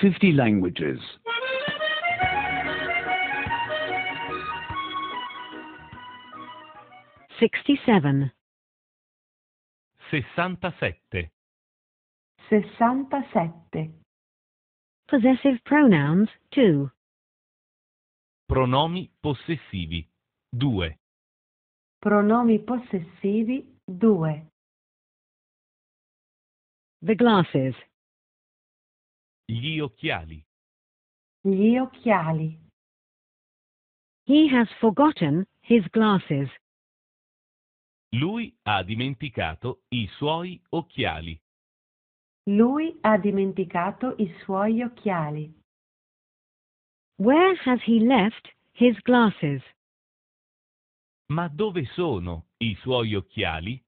50 languages. Sixty-seven. Sessantasette. Sessantasette. Possessive pronouns 2. Pronomi possessivi 2. Pronomi possessivi 2. The glasses Gli occhiali. Gli occhiali. He has forgotten his glasses. Lui ha dimenticato i suoi occhiali. Lui ha dimenticato i suoi occhiali. Where has he left his glasses? Ma dove sono i suoi occhiali?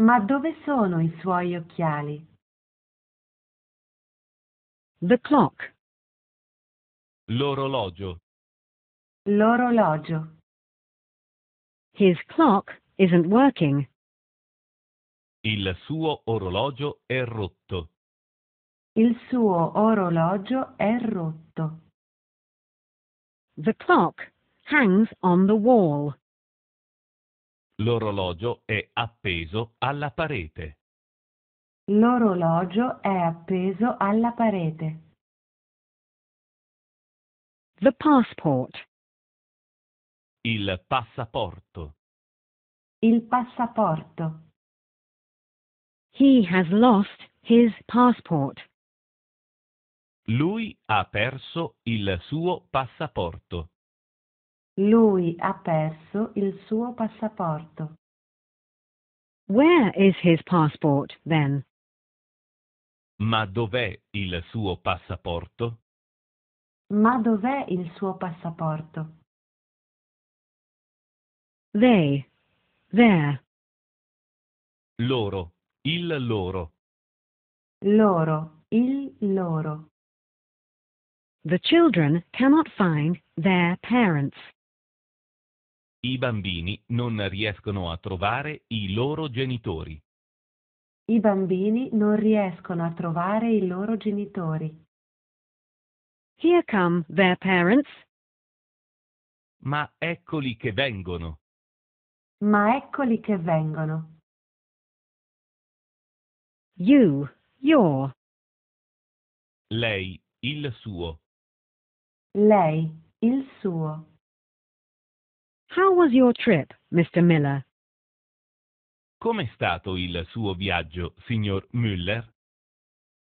Ma dove sono i suoi occhiali? The clock. L'orologio. L'orologio. His clock isn't working. Il suo orologio è rotto. Il suo orologio è rotto. The clock hangs on the wall. L'orologio è appeso alla parete. L'orologio è appeso alla parete. The passport. Il passaporto. Il passaporto. He has lost his passport. Lui ha perso il suo passaporto. Lui ha perso il suo passaporto. Where is his passport, then? Ma dov'è il suo passaporto? Ma dov'è il suo passaporto? They. There. Loro. Il loro. Loro. Il loro. The children cannot find their parents. I bambini non riescono a trovare i loro genitori. I bambini non riescono a trovare i loro genitori. Here come their parents. Ma eccoli che vengono. Ma eccoli che vengono. You, your. Lei, il suo. Lei, il suo. How was your trip, Mr. Miller? Com'è stato il suo viaggio, signor Müller?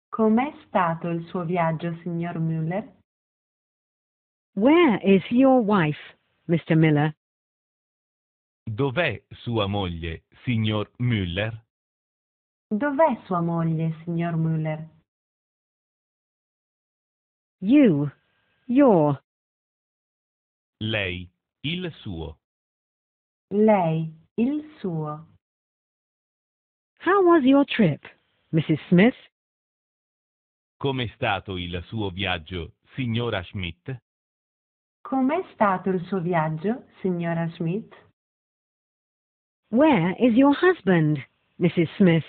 Com'è stato il suo viaggio, signor Müller? Where is your wife, Mr. Miller? Dov'è sua moglie, signor Müller? Dov'è sua moglie, signor Müller? You, your. Lei, il suo. Lei, il suo. How was your trip, Mrs. Smith? Com'è stato il suo viaggio, signora Schmidt? Com'è stato il suo viaggio, signora Schmidt? Where is your husband, Mrs. Smith?